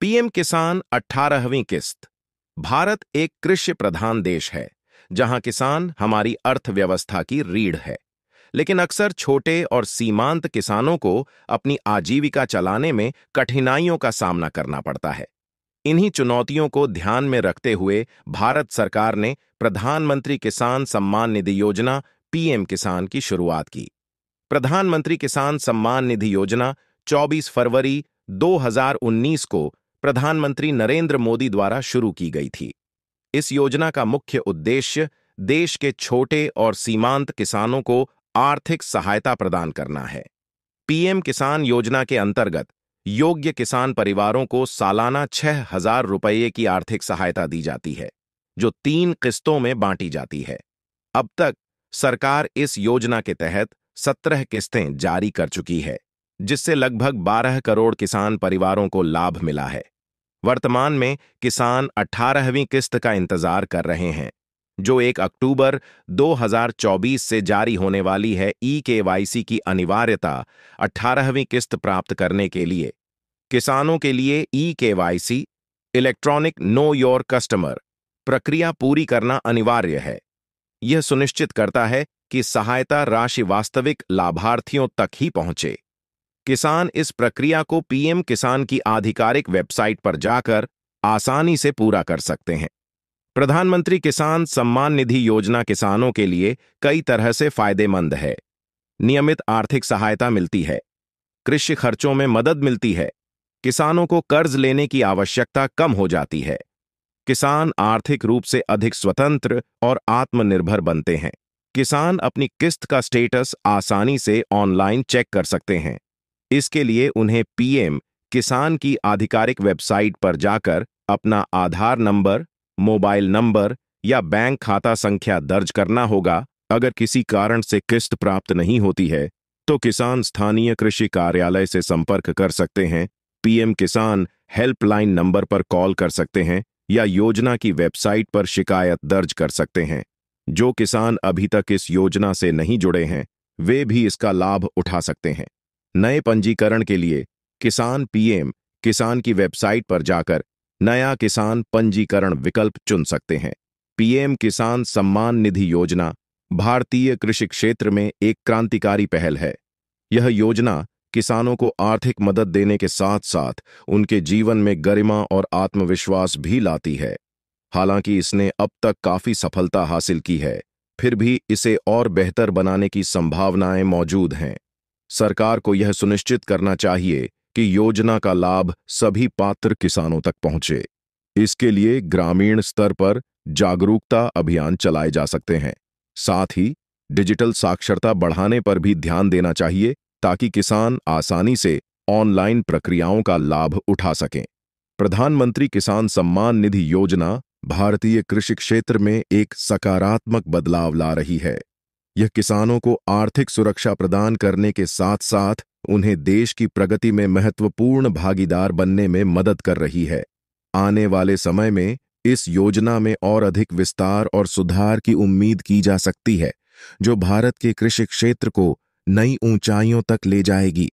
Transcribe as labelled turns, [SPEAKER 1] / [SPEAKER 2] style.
[SPEAKER 1] PM किसान अठारहवीं किस्त भारत एक कृषि प्रधान देश है जहां किसान हमारी अर्थव्यवस्था की रीढ़ है लेकिन अक्सर छोटे और सीमांत किसानों को अपनी आजीविका चलाने में कठिनाइयों का सामना करना पड़ता है इन्हीं चुनौतियों को ध्यान में रखते हुए भारत सरकार ने प्रधानमंत्री किसान सम्मान निधि योजना पीएम किसान की शुरुआत की प्रधानमंत्री किसान सम्मान निधि योजना 24 फरवरी 2019 को प्रधानमंत्री नरेंद्र मोदी द्वारा शुरू की गई थी इस योजना का मुख्य उद्देश्य देश के छोटे और सीमांत किसानों को आर्थिक सहायता प्रदान करना है पीएम किसान योजना के अंतर्गत योग्य किसान परिवारों को सालाना छह हजार रुपये की आर्थिक सहायता दी जाती है जो तीन किस्तों में बांटी जाती है अब तक सरकार इस योजना के तहत सत्रह किस्तें जारी कर चुकी है जिससे लगभग 12 करोड़ किसान परिवारों को लाभ मिला है वर्तमान में किसान 18वीं किस्त का इंतजार कर रहे हैं जो 1 अक्टूबर 2024 से जारी होने वाली है ई के की अनिवार्यता 18वीं किस्त प्राप्त करने के लिए किसानों के लिए ई के इलेक्ट्रॉनिक नो योर कस्टमर प्रक्रिया पूरी करना अनिवार्य है यह सुनिश्चित करता है कि सहायता राशि वास्तविक लाभार्थियों तक ही पहुंचे किसान इस प्रक्रिया को पीएम किसान की आधिकारिक वेबसाइट पर जाकर आसानी से पूरा कर सकते हैं प्रधानमंत्री किसान सम्मान निधि योजना किसानों के लिए कई तरह से फायदेमंद है नियमित आर्थिक सहायता मिलती है कृषि खर्चों में मदद मिलती है किसानों को कर्ज लेने की आवश्यकता कम हो जाती है किसान आर्थिक रूप से अधिक स्वतंत्र और आत्मनिर्भर बनते हैं किसान अपनी किस्त का स्टेटस आसानी से ऑनलाइन चेक कर सकते हैं इसके लिए उन्हें पीएम किसान की आधिकारिक वेबसाइट पर जाकर अपना आधार नंबर मोबाइल नंबर या बैंक खाता संख्या दर्ज करना होगा अगर किसी कारण से किस्त प्राप्त नहीं होती है तो किसान स्थानीय कृषि कार्यालय से संपर्क कर सकते हैं पीएम किसान हेल्पलाइन नंबर पर कॉल कर सकते हैं या योजना की वेबसाइट पर शिकायत दर्ज कर सकते हैं जो किसान अभी तक इस योजना से नहीं जुड़े हैं वे भी इसका लाभ उठा सकते हैं नए पंजीकरण के लिए किसान पीएम किसान की वेबसाइट पर जाकर नया किसान पंजीकरण विकल्प चुन सकते हैं पीएम किसान सम्मान निधि योजना भारतीय कृषि क्षेत्र में एक क्रांतिकारी पहल है यह योजना किसानों को आर्थिक मदद देने के साथ साथ उनके जीवन में गरिमा और आत्मविश्वास भी लाती है हालांकि इसने अब तक काफी सफलता हासिल की है फिर भी इसे और बेहतर बनाने की संभावनाएं मौजूद हैं सरकार को यह सुनिश्चित करना चाहिए कि योजना का लाभ सभी पात्र किसानों तक पहुंचे इसके लिए ग्रामीण स्तर पर जागरूकता अभियान चलाए जा सकते हैं साथ ही डिजिटल साक्षरता बढ़ाने पर भी ध्यान देना चाहिए ताकि किसान आसानी से ऑनलाइन प्रक्रियाओं का लाभ उठा सकें प्रधानमंत्री किसान सम्मान निधि योजना भारतीय कृषि क्षेत्र में एक सकारात्मक बदलाव ला रही है यह किसानों को आर्थिक सुरक्षा प्रदान करने के साथ साथ उन्हें देश की प्रगति में महत्वपूर्ण भागीदार बनने में मदद कर रही है आने वाले समय में इस योजना में और अधिक विस्तार और सुधार की उम्मीद की जा सकती है जो भारत के कृषि क्षेत्र को नई ऊंचाइयों तक ले जाएगी